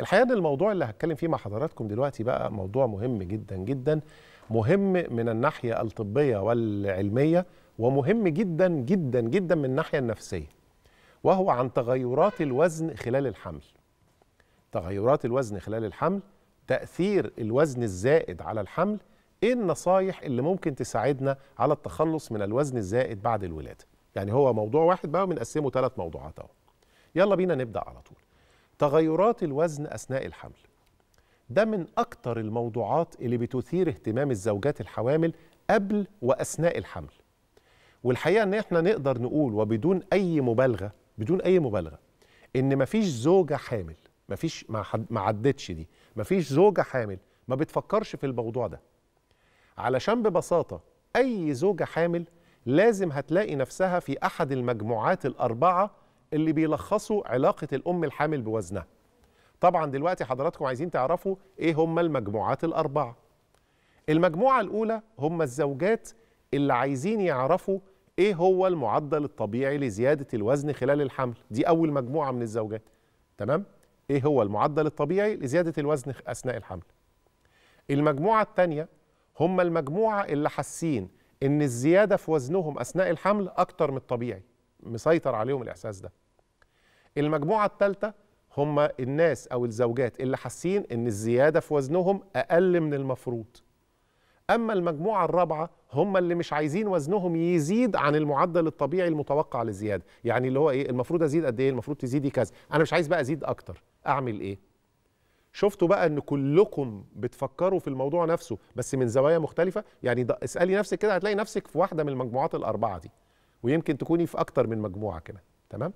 الحقيقه ان الموضوع اللي هتكلم فيه مع حضراتكم دلوقتي بقى موضوع مهم جدا جدا مهم من الناحيه الطبيه والعلميه ومهم جدا جدا جدا من الناحيه النفسيه وهو عن تغيرات الوزن خلال الحمل تغيرات الوزن خلال الحمل تاثير الوزن الزائد على الحمل ايه النصايح اللي ممكن تساعدنا على التخلص من الوزن الزائد بعد الولاده يعني هو موضوع واحد بقى بنقسمه ثلاث موضوعات اهو يلا بينا نبدا على طول تغيرات الوزن أثناء الحمل ده من أكتر الموضوعات اللي بتثير اهتمام الزوجات الحوامل قبل وأثناء الحمل والحقيقة إن إحنا نقدر نقول وبدون أي مبالغة بدون أي مبالغة إن مفيش زوجة حامل مفيش ما عدتش دي مفيش زوجة حامل ما بتفكرش في الموضوع ده علشان ببساطة أي زوجة حامل لازم هتلاقي نفسها في أحد المجموعات الأربعة اللي بيلخصوا علاقه الام الحامل بوزنها طبعا دلوقتي حضراتكم عايزين تعرفوا ايه هم المجموعات الاربعه المجموعه الاولى هم الزوجات اللي عايزين يعرفوا ايه هو المعدل الطبيعي لزياده الوزن خلال الحمل دي اول مجموعه من الزوجات تمام ايه هو المعدل الطبيعي لزياده الوزن اثناء الحمل المجموعه الثانيه هم المجموعه اللي حاسين ان الزياده في وزنهم اثناء الحمل اكتر من الطبيعي مسيطر عليهم الاحساس ده المجموعه التالتة هم الناس او الزوجات اللي حاسين ان الزياده في وزنهم اقل من المفروض اما المجموعه الرابعه هم اللي مش عايزين وزنهم يزيد عن المعدل الطبيعي المتوقع للزياده يعني اللي هو ايه المفروض ازيد قد ايه المفروض تزيدي كذا انا مش عايز بقى ازيد اكتر اعمل ايه شفتوا بقى ان كلكم بتفكروا في الموضوع نفسه بس من زوايا مختلفه يعني اسالي نفسك كده هتلاقي نفسك في واحده من المجموعات الاربعه دي ويمكن تكوني في اكتر من مجموعه كمان تمام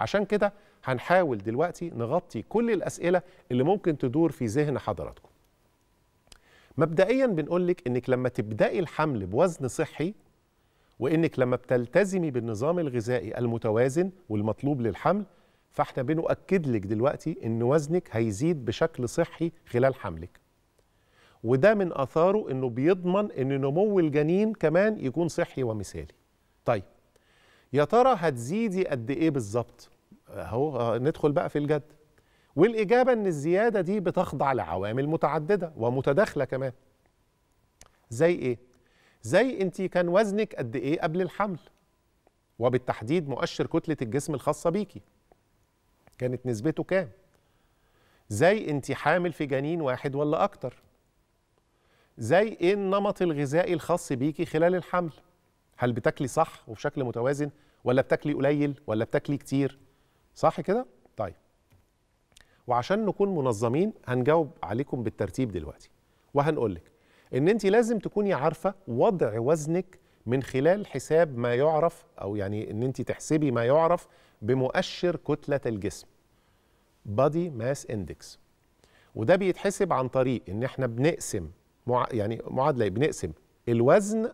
عشان كده هنحاول دلوقتي نغطي كل الأسئلة اللي ممكن تدور في ذهن حضراتكم مبدئيا بنقول لك انك لما تبدأي الحمل بوزن صحي وانك لما بتلتزمي بالنظام الغذائي المتوازن والمطلوب للحمل فاحنا بنؤكد لك دلوقتي ان وزنك هيزيد بشكل صحي خلال حملك وده من اثاره انه بيضمن ان نمو الجنين كمان يكون صحي ومثالي طيب يا ترى هتزيدي قد ايه بالظبط اهو آه، ندخل بقى في الجد والاجابه ان الزياده دي بتخضع لعوامل متعدده ومتداخله كمان زي ايه زي انت كان وزنك قد ايه قبل الحمل وبالتحديد مؤشر كتله الجسم الخاصه بيكي كانت نسبته كام زي انت حامل في جنين واحد ولا اكتر زي ايه النمط الغذائي الخاص بيكي خلال الحمل هل بتاكلي صح وبشكل متوازن ولا بتاكلي قليل ولا بتاكلي كتير صح كده؟ طيب وعشان نكون منظمين هنجاوب عليكم بالترتيب دلوقتي وهنقول لك ان انت لازم تكوني عارفه وضع وزنك من خلال حساب ما يعرف او يعني ان انت تحسبي ما يعرف بمؤشر كتله الجسم بادي ماس اندكس وده بيتحسب عن طريق ان احنا بنقسم مع يعني معادله إيه؟ بنقسم الوزن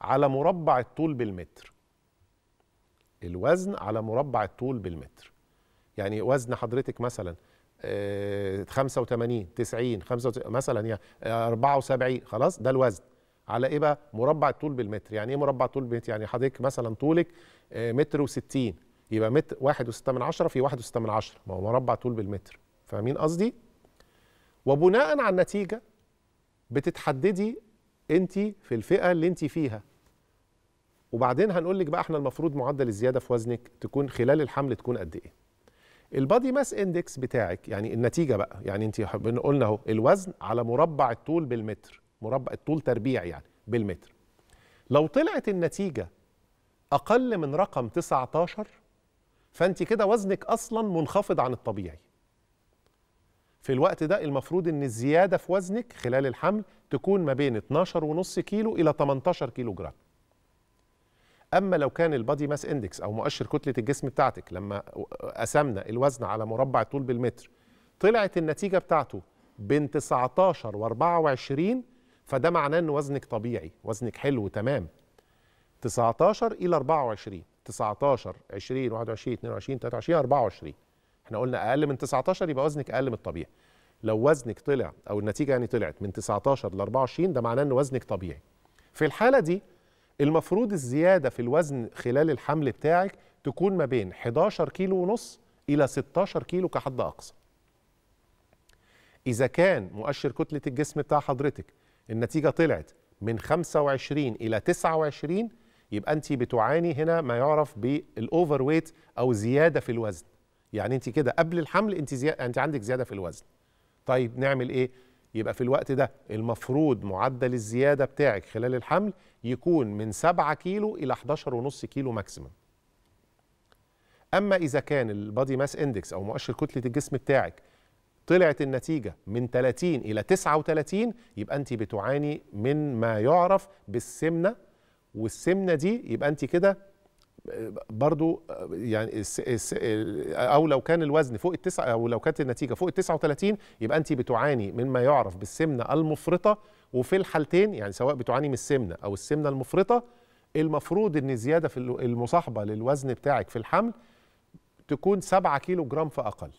على مربع الطول بالمتر الوزن على مربع الطول بالمتر يعني وزن حضرتك مثلا 85 90 95 مثلا يعني 74 آه، خلاص ده الوزن على ايه بقى مربع الطول بالمتر يعني ايه مربع الطول بالمتر يعني حضرتك مثلا طولك آه، متر و60 يبقى متر 1.6 في 1.6 ما هو مربع طول بالمتر فاهمين قصدي وبناء على النتيجه بتتحددي انت في الفئه اللي انت فيها وبعدين هنقول لك بقى احنا المفروض معدل الزياده في وزنك تكون خلال الحمل تكون قد ايه البادي ماس اندكس بتاعك يعني النتيجه بقى يعني انت قلنا اهو الوزن على مربع الطول بالمتر مربع الطول تربيع يعني بالمتر لو طلعت النتيجه اقل من رقم 19 فانت كده وزنك اصلا منخفض عن الطبيعي في الوقت ده المفروض ان الزياده في وزنك خلال الحمل تكون ما بين 12.5 كيلو الى 18 كيلو جرام اما لو كان البادي ماس اندكس او مؤشر كتله الجسم بتاعتك لما قسمنا الوزن على مربع الطول بالمتر طلعت النتيجه بتاعته بين 19 و24 فده معناه ان وزنك طبيعي وزنك حلو تمام 19 الى 24 19 20 21 22 23 24 احنا قلنا اقل من 19 يبقى وزنك اقل من الطبيعي لو وزنك طلع او النتيجه يعني طلعت من 19 ل 24 ده معناه ان وزنك طبيعي في الحاله دي المفروض الزياده في الوزن خلال الحمل بتاعك تكون ما بين 11 كيلو ونص الى 16 كيلو كحد اقصى اذا كان مؤشر كتله الجسم بتاع حضرتك النتيجه طلعت من 25 الى 29 يبقى انت بتعاني هنا ما يعرف بالاوفر ويت او زياده في الوزن يعني انت كده قبل الحمل انت زي... انت عندك زياده في الوزن طيب نعمل ايه يبقى في الوقت ده المفروض معدل الزياده بتاعك خلال الحمل يكون من 7 كيلو الى 11.5 كيلو ماكسيمم اما اذا كان البادي ماس اندكس او مؤشر كتله الجسم بتاعك طلعت النتيجه من 30 الى 39 يبقى انت بتعاني من ما يعرف بالسمنه والسمنه دي يبقى انت كده برضو يعني الس الس او لو كان الوزن فوق التسعة او لو كانت النتيجه فوق ال 39 يبقى انت بتعاني مما يعرف بالسمنه المفرطه وفي الحالتين يعني سواء بتعاني من السمنه او السمنه المفرطه المفروض ان الزياده في المصاحبه للوزن بتاعك في الحمل تكون 7 كيلو جرام فاقل